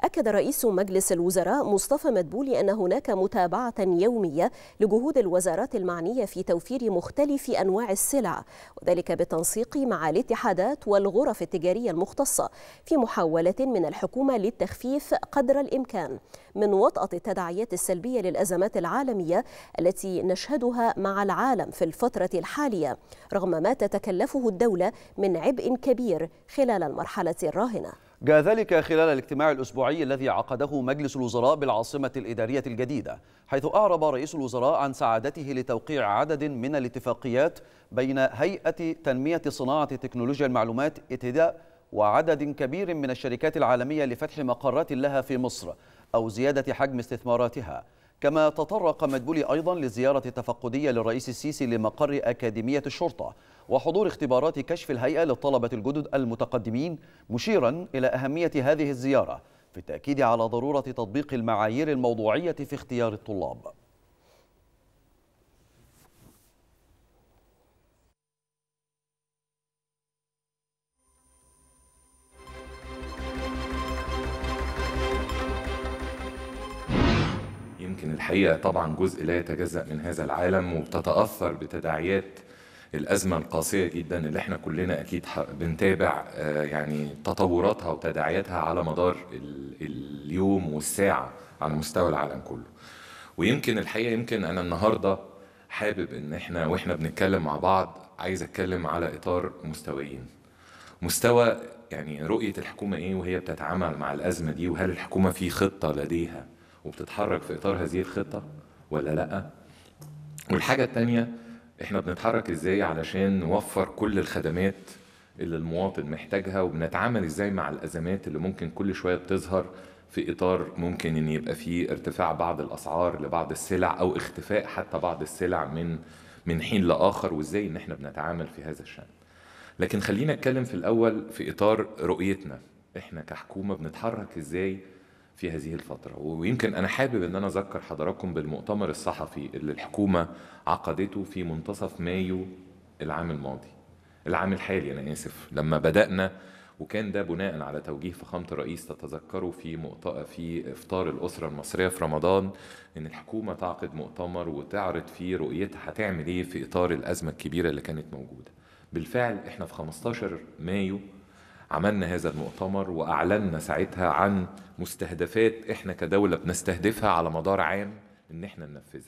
أكد رئيس مجلس الوزراء مصطفى مدبولي أن هناك متابعة يومية لجهود الوزارات المعنية في توفير مختلف أنواع السلع وذلك بالتنسيق مع الاتحادات والغرف التجارية المختصة في محاولة من الحكومة للتخفيف قدر الإمكان من وطأة التداعيات السلبية للأزمات العالمية التي نشهدها مع العالم في الفترة الحالية رغم ما تتكلفه الدولة من عبء كبير خلال المرحلة الراهنة جاء ذلك خلال الاجتماع الأسبوعي الذي عقده مجلس الوزراء بالعاصمة الإدارية الجديدة حيث أعرب رئيس الوزراء عن سعادته لتوقيع عدد من الاتفاقيات بين هيئة تنمية صناعة تكنولوجيا المعلومات اتداء وعدد كبير من الشركات العالمية لفتح مقرات لها في مصر أو زيادة حجم استثماراتها كما تطرق مدبولي أيضا لزيارة تفقدية للرئيس السيسي لمقر أكاديمية الشرطة وحضور اختبارات كشف الهيئة للطلبة الجدد المتقدمين مشيرا إلى أهمية هذه الزيارة في التأكيد على ضرورة تطبيق المعايير الموضوعية في اختيار الطلاب يمكن الحقيقة طبعا جزء لا يتجزأ من هذا العالم وبتتأثر بتداعيات الازمه القاسيه جدا اللي احنا كلنا اكيد بنتابع آه، يعني تطوراتها وتداعياتها على مدار اليوم والساعه على مستوى العالم كله ويمكن الحقيقه يمكن انا النهارده حابب ان احنا واحنا بنتكلم مع بعض عايز اتكلم على اطار مستويين مستوى يعني رؤيه الحكومه ايه وهي بتتعامل مع الازمه دي وهل الحكومه في خطه لديها وبتتحرك في اطار هذه الخطه ولا لا والحاجه الثانيه احنا بنتحرك ازاي علشان نوفر كل الخدمات اللي المواطن محتاجها وبنتعامل ازاي مع الازمات اللي ممكن كل شويه بتظهر في اطار ممكن ان يبقى فيه ارتفاع بعض الاسعار لبعض السلع او اختفاء حتى بعض السلع من من حين لاخر وازاي ان احنا بنتعامل في هذا الشان لكن خلينا اتكلم في الاول في اطار رؤيتنا احنا كحكومه بنتحرك ازاي في هذه الفترة ويمكن أنا حابب أن أنا أذكر حضراتكم بالمؤتمر الصحفي اللي الحكومة عقدته في منتصف مايو العام الماضي العام الحالي أنا آسف لما بدأنا وكان ده بناء على توجيه فخامة الرئيس تتذكروا في في إفطار الأسرة المصرية في رمضان إن الحكومة تعقد مؤتمر وتعرض فيه رؤيتها هتعمل إيه في إطار الأزمة الكبيرة اللي كانت موجودة بالفعل إحنا في 15 مايو عملنا هذا المؤتمر واعلنا ساعتها عن مستهدفات احنا كدوله بنستهدفها على مدار عام ان احنا ننفذها